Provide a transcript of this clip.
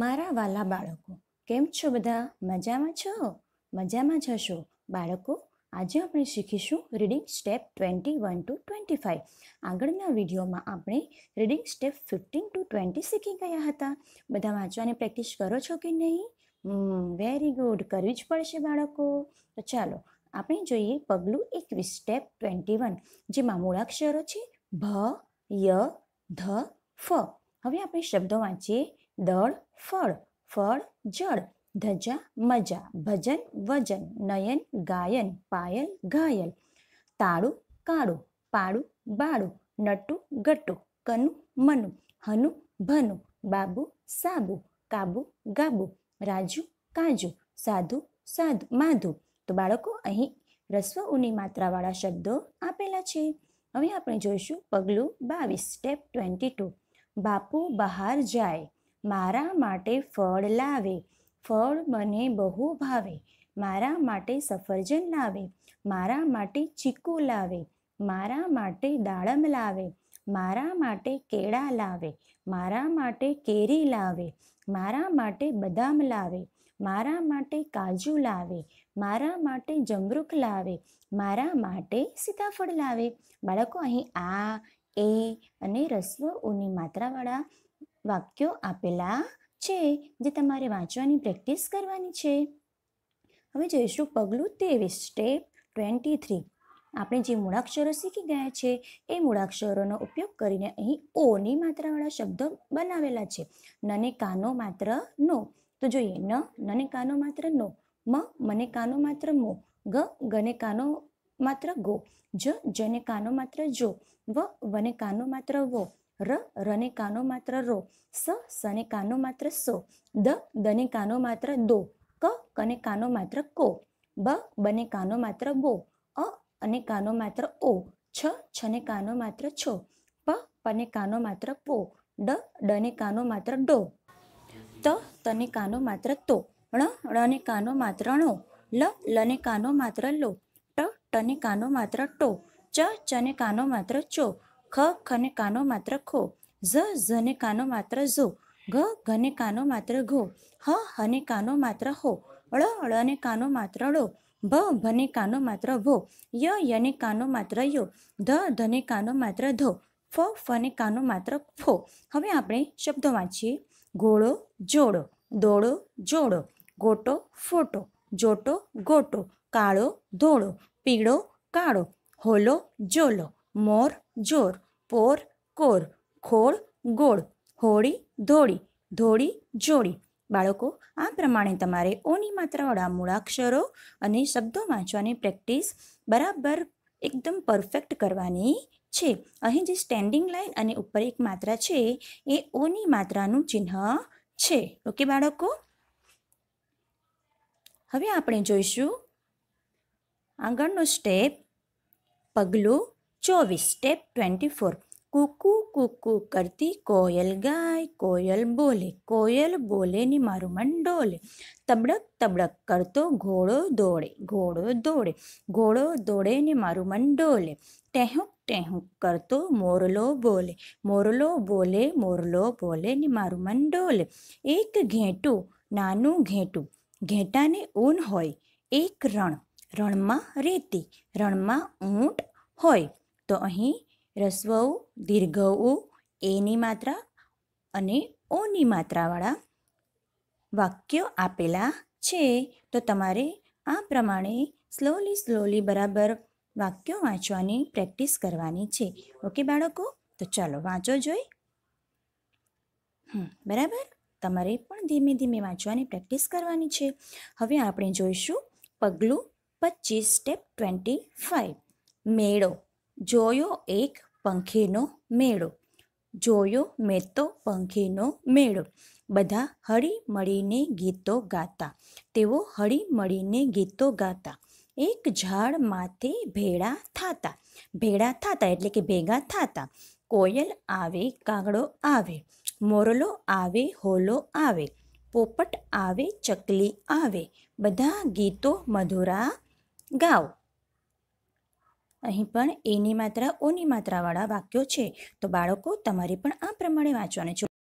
મારા વાલા બાળકો કેમ છો બધા મજામાં છો મજામાં જ હશો બાળકો આજે આપણે શીખીશું reading step twenty one to twenty five આગળના વિડીયોમાં આપણે reading step fifteen to twenty શીખી ગયા હતા બધા વાંચવાની પ્રેક્ટિસ કરો છો કે નહીં વેરી ગુડ કરવી જ પડશે બાળકો તો ચાલો આપણે જોઈએ પગલું એકવીસ સ્ટેપ ટ્વેન્ટી વન જેમાં મૂળાક્ષરો છે ભ ય ધ ફ હવે આપણે શબ્દો વાંચીએ દળ ફળ ફળ જળ ધજા મજા ભજન વજન નયન ગાયન પાયલ ઘાયલ તાળું કાળું પાડું બાળું નટુ ગટુ કનુ મનું હનુ ભનુ બાબુ સાબુ કાબુ ગાબુ રાજુ કાજુ સાધુ સાધુ માધુ તો બાળકો અહીં રસ્વ ઉની માત્રાવાળા શબ્દો આપેલા છે હવે આપણે જોઈશું પગલું બાવીસ સ્ટેપ ટ્વેન્ટી ટુ બાપુ બહાર જાય મારા માટે ફળ લાવે ફળ મને બહુ ભાવે મારા માટે સફરજન લાવે મારા માટે ચીકુ લાવે મારા માટે દાડમ લાવે મારા માટે કેળા લાવે મારા માટે કેરી લાવે મારા માટે બદામ લાવે મારા માટે કાજુ લાવે મારા માટે જમરૂખ લાવે મારા માટે સીતાફળ લાવે બાળકો અહીં આ એ અને રસ્વ ઓની માત્રાવાળા વાક્યો આપેલા છે જે તમારે વાંચવાની પ્રેક્ટિસ કરવાની છે હવે જઈશું પગલું ત્રેવીસ સ્ટેપ ટ્વેન્ટી થ્રી આપણે જે મૂળાક્ષરો શીખી ગયા છે એ મૂળાક્ષરોનો ઉપયોગ કરીને અહીં ઓની માત્રાવાળા શબ્દો બનાવેલા છે નને કાનો માત્ર નો તો જોઈએ ન નને કાનો માત્ર નો મ મને કાનો માત્ર મો ગ ગને કાનો માત્ર ગો જ જને કાનો માત્ર જો વ વને કાનો માત્ર વો ર રને કાનો માત્ર રો સ સને કાનો માત્ર સો દ દને કાનો માત્ર દો ક કને કાનો માત્ર કો બ બને કાનો માત્ર બો અ અને કાનો માત્ર ઓ છ છને કાનો માત્ર છો પ પને કાનો માત્ર પો ડ ડને કાનો માત્ર ડો ત તને કાનો માત્ર તો ણ ણને કાનો માત્ર ણો લ લને કાનો માત્ર લો ટ ટને કાનો માત્ર ટો ચ ચને કાનો માત્ર ચો ખ ખને કાનો માત્ર ખો ઝ ઝને કાનો માત્ર ઝો ઘ ઘને કાનો માત્ર ઘો હ હને કાનો માત્ર હો અળ અળને કાનો માત્ર ળો ભ ભને કાનો માત્ર ભો ય યને કાનો માત્ર યો ધ ધને કાનો માત્ર ધો ફ ફને કાનો માત્ર ફો હવે આપણે શબ્દો વાંચીએ ઘોડો જોડો દોડો જોડો ગોટો ફોટો જોટો ગોટો કાળો ધોળો પીળો કાળો હોલો જોલો મોર જોર પોર કોર ખોળ ગોળ હોળી ધોળી ધોળી જોડી બાળકો આ પ્રમાણે તમારે ઓની માત્રાવાળા મૂળાક્ષરો અને શબ્દો વાંચવાની પ્રેક્ટિસ બરાબર એકદમ પરફેક્ટ કરવાની છે અહીં જે સ્ટેન્ડિંગ લાઇન અને ઉપર એક માત્રા છે એ ઓની માત્રાનું ચિહ્ન છે ઓકે બાળકો હવે આપણે જોઈશું આગળનો સ્ટેપ પગલું ચોવીસ સ્ટેપ ટ્વેન્ટી ફોર કુકુ કુકુ કરતી કોયલ ગાય કોયલ બોલે કોયલ બોલે ની મારું મન ડોલે તબડક તબડક કરતો ઘોડો દોડે ઘોડો દોડે ઘોડો દોડે ને મારું મન ડોલે ટેહુંક ટેહુંક કરતો મોરલો બોલે મોરલો બોલે મોરલો બોલે ને મારું મન ડોલે એક ઘેટું નાનું ઘેટું ઘેટાને ઊન હોય એક રણ રણમાં રેતી રણમાં ઊંટ હોય તો અહીં રસ્વ ઉ દીર્ઘ ઉ એની માત્રા અને ઓની માત્રાવાળા વાક્યો આપેલા છે તો તમારે આ પ્રમાણે સ્લોલી સ્લોલી બરાબર વાક્યો વાંચવાની પ્રેક્ટિસ કરવાની છે ઓકે બાળકો તો ચાલો વાંચો જોઈ બરાબર તમારે પણ ધીમે ધીમે વાંચવાની પ્રેક્ટિસ કરવાની છે હવે આપણે જોઈશું પગલું પચીસ સ્ટેપ ટ્વેન્ટી ફાઇવ મેળો જોયો એક પંખીનો મેળો જોયો મેતો તો પંખીનો મેળો બધા હળી મળીને ગીતો ગાતા તેઓ હળી મળીને ગીતો ગાતા એક ઝાડ માથે ભેળા થાતા ભેળા થાતા એટલે કે ભેગા થાતા કોયલ આવે કાગડો આવે મોરલો આવે હોલો આવે પોપટ આવે ચકલી આવે બધા ગીતો મધુરા ગાઓ અહીં પણ એની માત્રા ઓની માત્રાવાળા વાક્યો છે તો બાળકો તમારે પણ આ પ્રમાણે વાંચવાના છો